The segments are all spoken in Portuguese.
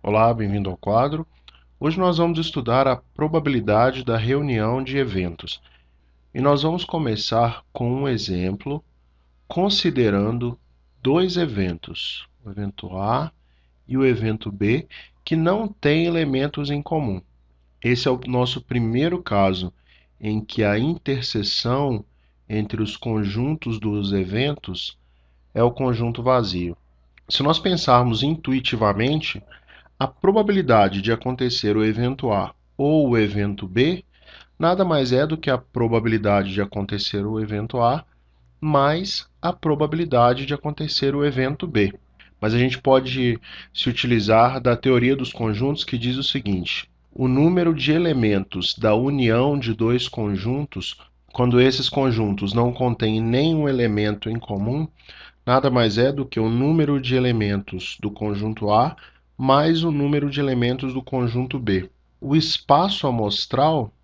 Olá, bem-vindo ao quadro. Hoje nós vamos estudar a probabilidade da reunião de eventos. E nós vamos começar com um exemplo considerando dois eventos, o evento A e o evento B, que não têm elementos em comum. Esse é o nosso primeiro caso em que a interseção entre os conjuntos dos eventos é o conjunto vazio. Se nós pensarmos intuitivamente, a probabilidade de acontecer o evento A ou o evento B nada mais é do que a probabilidade de acontecer o evento A mais a probabilidade de acontecer o evento B. Mas a gente pode se utilizar da teoria dos conjuntos que diz o seguinte: o número de elementos da união de dois conjuntos, quando esses conjuntos não contêm nenhum elemento em comum, nada mais é do que o número de elementos do conjunto A mais o número de elementos do conjunto B. O espaço amostral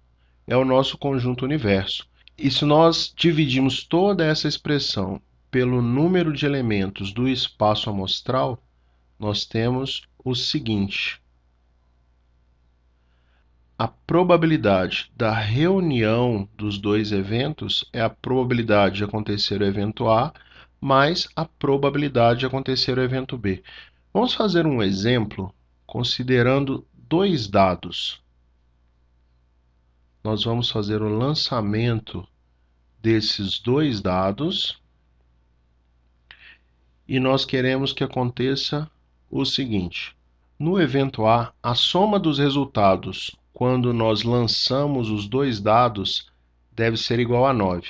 é o nosso conjunto universo. E se nós dividimos toda essa expressão pelo número de elementos do espaço amostral, nós temos o seguinte: a probabilidade da reunião dos dois eventos é a probabilidade de acontecer o evento A mais a probabilidade de acontecer o evento B. Vamos fazer um exemplo considerando dois dados. Nós vamos fazer o lançamento desses dois dados e nós queremos que aconteça o seguinte. No evento A, a soma dos resultados quando nós lançamos os dois dados deve ser igual a 9.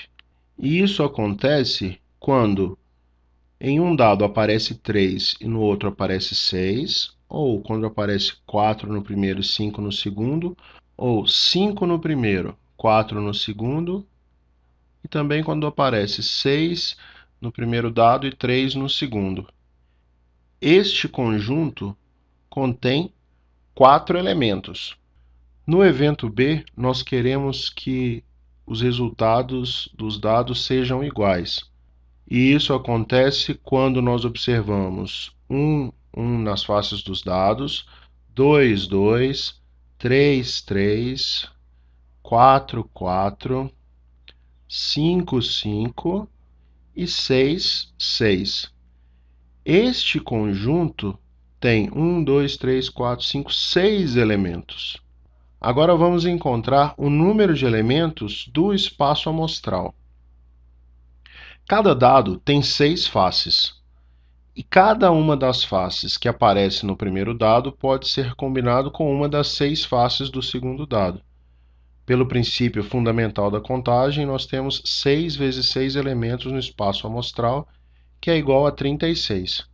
E isso acontece quando em um dado aparece 3 e no outro aparece 6, ou quando aparece 4 no primeiro e 5 no segundo, ou 5 no primeiro, 4 no segundo, e também quando aparece 6 no primeiro dado e 3 no segundo. Este conjunto contém quatro elementos. No evento B, nós queremos que os resultados dos dados sejam iguais. E isso acontece quando nós observamos 1, 1 nas faces dos dados, 2, 2, 3, 3, 4, 4, 5, 5 e 6, 6. Este conjunto tem 1, 2, 3, 4, 5, 6 elementos. Agora vamos encontrar o número de elementos do espaço amostral. Cada dado tem seis faces. E cada uma das faces que aparece no primeiro dado pode ser combinado com uma das seis faces do segundo dado. Pelo princípio fundamental da contagem, nós temos 6 vezes 6 elementos no espaço amostral, que é igual a 36.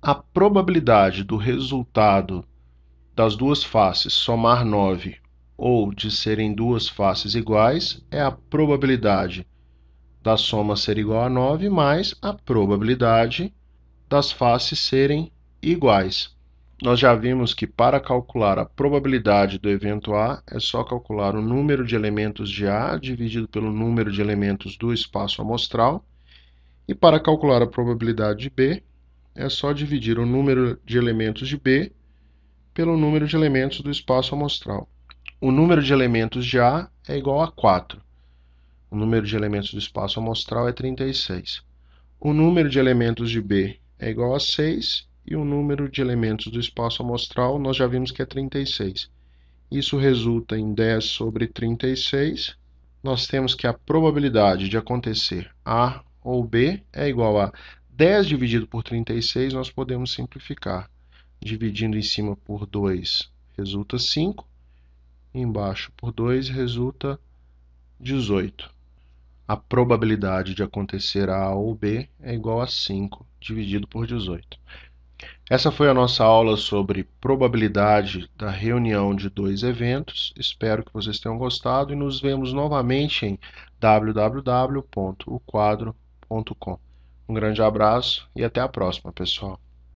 A probabilidade do resultado das duas faces somar 9 ou de serem duas faces iguais é a probabilidade da soma ser igual a 9 mais a probabilidade das faces serem iguais. Nós já vimos que para calcular a probabilidade do evento A, é só calcular o número de elementos de A dividido pelo número de elementos do espaço amostral. E para calcular a probabilidade de B, é só dividir o número de elementos de B pelo número de elementos do espaço amostral. O número de elementos de A é igual a 4. O número de elementos do espaço amostral é 36. O número de elementos de B é igual a 6 e o número de elementos do espaço amostral nós já vimos que é 36. Isso resulta em 10 sobre 36. Nós temos que a probabilidade de acontecer A ou B é igual a 10 dividido por 36, nós podemos simplificar. Dividindo em cima por 2 resulta 5, embaixo por 2 resulta 18 a probabilidade de acontecer A ou B é igual a 5 dividido por 18. Essa foi a nossa aula sobre probabilidade da reunião de dois eventos. Espero que vocês tenham gostado e nos vemos novamente em www.oquadro.com. Um grande abraço e até a próxima, pessoal.